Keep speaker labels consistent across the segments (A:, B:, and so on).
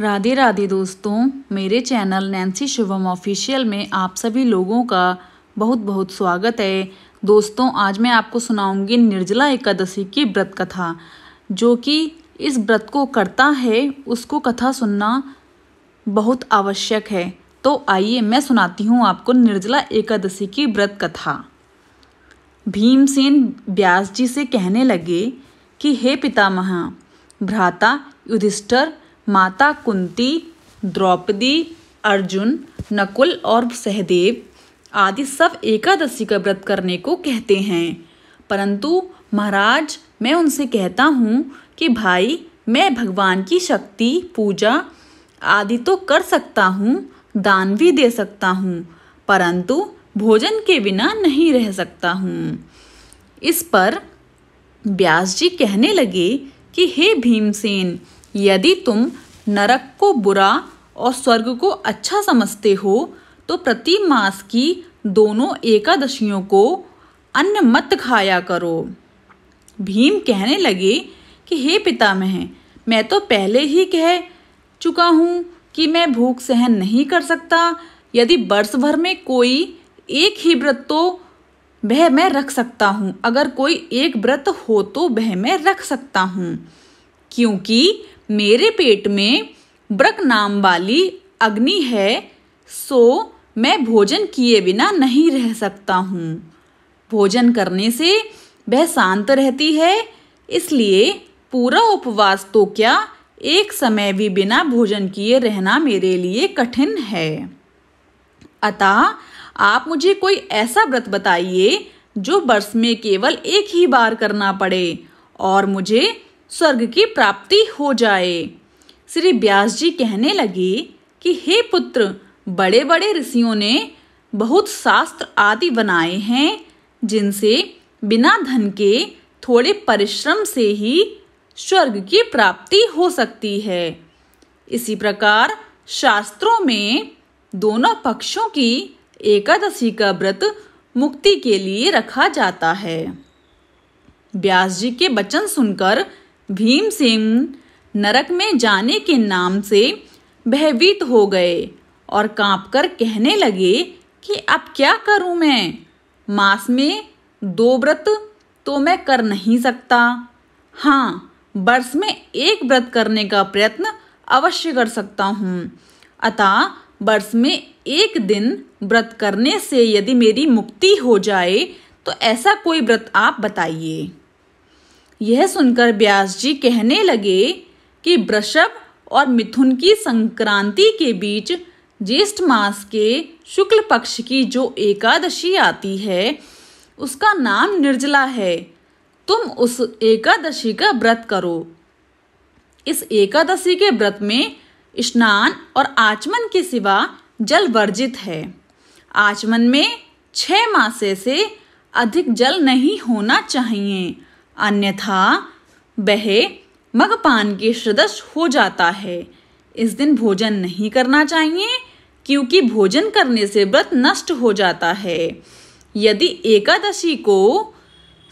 A: राधे राधे दोस्तों मेरे channel Nancy Shubham official में आप सभी लोगों का बहुत बहुत स्वागत है दोस्तों आज मैं आपको सुनाऊंगी निर्जला एकादशी की व्रत कथा जो कि इस व्रत को करता है उसको कथा सुनना बहुत आवश्यक है तो आइए मैं सुनाती हूँ आपको निर्जला एकादशी की व्रत कथा भीमसेन व्यास जी से कहने लगे कि हे पितामह भ्राता युधिष्ठर माता कुंती द्रौपदी अर्जुन नकुल और सहदेव आदि सब एकादशी का व्रत करने को कहते हैं परंतु महाराज मैं उनसे कहता हूँ कि भाई मैं भगवान की शक्ति पूजा आदि तो कर सकता हूँ दान भी दे सकता हूँ परंतु भोजन के बिना नहीं रह सकता हूँ इस पर व्यास जी कहने लगे कि हे भीमसेन यदि तुम नरक को बुरा और स्वर्ग को अच्छा समझते हो तो प्रति मास की दोनों एकादशियों को अन्न मत खाया करो भीम कहने लगे कि हे पितामह मैं तो पहले ही कह चुका हूँ कि मैं भूख सहन नहीं कर सकता यदि वर्ष भर में कोई एक ही व्रत तो वह मैं रख सकता हूँ अगर कोई एक व्रत हो तो वह मैं रख सकता हूँ क्योंकि मेरे पेट में ब्रक नाम वाली अग्नि है सो मैं भोजन किए बिना नहीं रह सकता हूँ भोजन करने से वह शांत रहती है इसलिए पूरा उपवास तो क्या एक समय भी बिना भोजन किए रहना मेरे लिए कठिन है अतः आप मुझे कोई ऐसा व्रत बताइए जो वर्ष में केवल एक ही बार करना पड़े और मुझे स्वर्ग की प्राप्ति हो जाए श्री ब्यास जी कहने लगे कि हे पुत्र बड़े बड़े ऋषियों ने बहुत शास्त्र आदि बनाए हैं जिनसे बिना धन के थोड़े परिश्रम से ही स्वर्ग की प्राप्ति हो सकती है इसी प्रकार शास्त्रों में दोनों पक्षों की एकादशी का व्रत मुक्ति के लिए रखा जाता है ब्यास जी के वचन सुनकर भीमसेन नरक में जाने के नाम से भयभीत हो गए और कर कहने लगे कि अब क्या करूं मैं मास में दो व्रत तो मैं कर नहीं सकता हाँ वर्ष में एक व्रत करने का प्रयत्न अवश्य कर सकता हूँ अतः वर्ष में एक दिन व्रत करने से यदि मेरी मुक्ति हो जाए तो ऐसा कोई व्रत आप बताइए यह सुनकर ब्यास जी कहने लगे कि वृषभ और मिथुन की संक्रांति के बीच ज्येष्ठ मास के शुक्ल पक्ष की जो एकादशी आती है उसका नाम निर्जला है तुम उस एकादशी का व्रत करो इस एकादशी के व्रत में स्नान और आचमन के सिवा जल वर्जित है आचमन में छह मासे से अधिक जल नहीं होना चाहिए अन्यथा वह मगपान के सदस्य हो जाता है इस दिन भोजन नहीं करना चाहिए क्योंकि भोजन करने से व्रत नष्ट हो जाता है यदि एकादशी को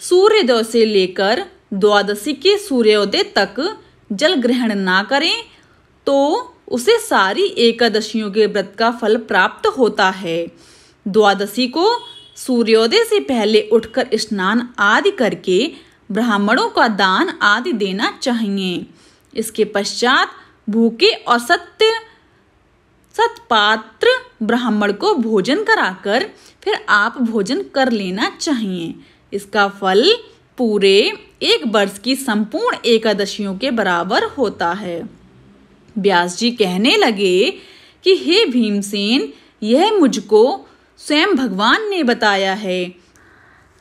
A: सूर्योदय से लेकर द्वादशी के सूर्योदय तक जल ग्रहण ना करें तो उसे सारी एकादशियों के व्रत का फल प्राप्त होता है द्वादशी को सूर्योदय से पहले उठकर स्नान आदि करके ब्राह्मणों का दान आदि देना चाहिए इसके पश्चात भूखे और सत्य सत्पात्र ब्राह्मण को भोजन कराकर फिर आप भोजन कर लेना चाहिए इसका फल पूरे एक वर्ष की संपूर्ण एकादशियों के बराबर होता है ब्यास जी कहने लगे कि हे भीमसेन यह मुझको स्वयं भगवान ने बताया है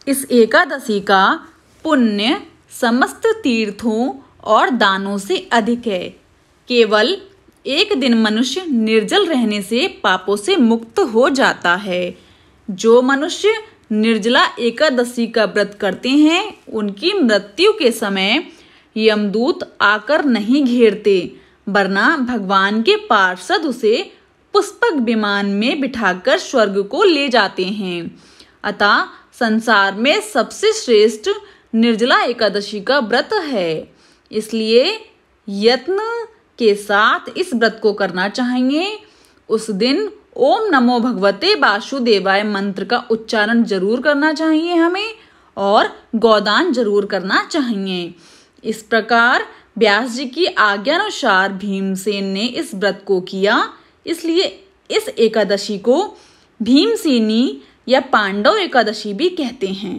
A: इस एकादशी का पुण्य समस्त तीर्थों और दानों से अधिक है केवल एक दिन मनुष्य निर्जल रहने से पापों से मुक्त हो जाता है जो मनुष्य निर्जला एकादशी का व्रत करते हैं उनकी मृत्यु के समय यमदूत आकर नहीं घेरते वरना भगवान के पार्षद उसे पुष्पक विमान में बिठाकर स्वर्ग को ले जाते हैं अतः संसार में सबसे श्रेष्ठ निर्जला एकादशी का व्रत है इसलिए यत्न के साथ इस व्रत को करना चाहिए उस दिन ओम नमो भगवते वासुदेवाय मंत्र का उच्चारण जरूर करना चाहिए हमें और गोदान जरूर करना चाहिए इस प्रकार व्यास जी की आज्ञानुसार भीमसेन ने इस व्रत को किया इसलिए इस एकादशी को भीमसेनी या पांडव एकादशी भी कहते हैं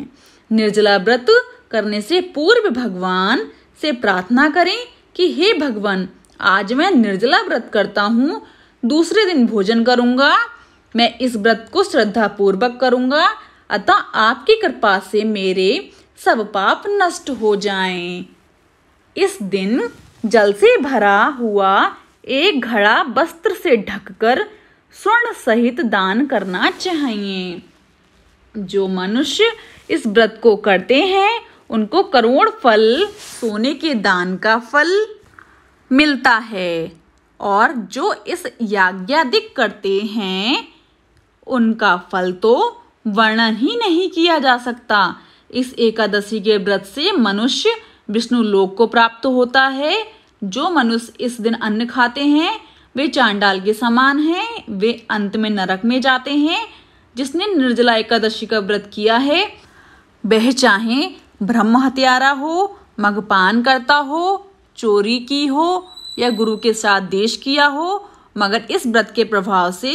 A: निर्जला व्रत करने से पूर्व भगवान से प्रार्थना करें कि हे भगवान आज मैं निर्जला व्रत करता हूँ दूसरे दिन भोजन करूंगा मैं इस व्रत को श्रद्धा पूर्वक करूंगा अतः आपकी कृपा से मेरे सब पाप नष्ट हो जाएं। इस दिन जल से भरा हुआ एक घड़ा वस्त्र से ढककर स्वर्ण सहित दान करना चाहिए जो मनुष्य इस व्रत को करते हैं उनको करोड़ फल सोने के दान का फल मिलता है और जो इस याज्ञाधिक करते हैं उनका फल तो वर्णन ही नहीं किया जा सकता इस एकादशी के व्रत से मनुष्य विष्णु लोक को प्राप्त होता है जो मनुष्य इस दिन अन्न खाते हैं वे चांडाल के समान हैं वे अंत में नरक में जाते हैं जिसने निर्जला एकादशी का व्रत किया है वह चाहे ब्रह्म हत्यारा हो मगपान करता हो चोरी की हो या गुरु के साथ देश किया हो मगर इस व्रत के प्रभाव से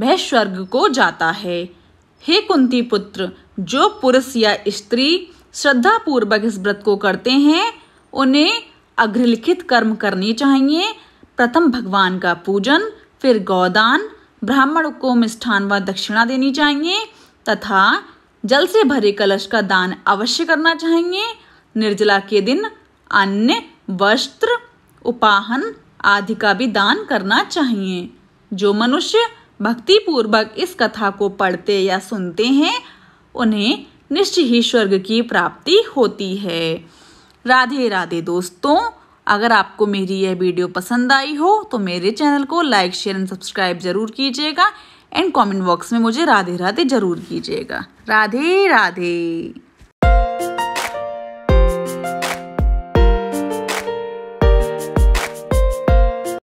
A: वह स्वर्ग को जाता है हे कुंती पुत्र जो पुरुष या स्त्री श्रद्धा पूर्वक इस व्रत को करते हैं उन्हें अग्रलिखित कर्म करने चाहिए प्रथम भगवान का पूजन फिर गौदान ब्राह्मण को मिष्ठान व दक्षिणा देनी चाहिए तथा जल से भरे कलश का दान अवश्य करना चाहिए निर्जला के दिन अन्य वस्त्र उपाहन आदि का भी दान करना चाहिए जो मनुष्य भक्ति पूर्वक इस कथा को पढ़ते या सुनते हैं उन्हें निश्चय ही स्वर्ग की प्राप्ति होती है राधे राधे दोस्तों अगर आपको मेरी यह वीडियो पसंद आई हो तो मेरे चैनल को लाइक शेयर एंड सब्सक्राइब जरूर कीजिएगा एंड कमेंट बॉक्स में मुझे राधे राधे ज़रूर कीजिएगा राधे राधे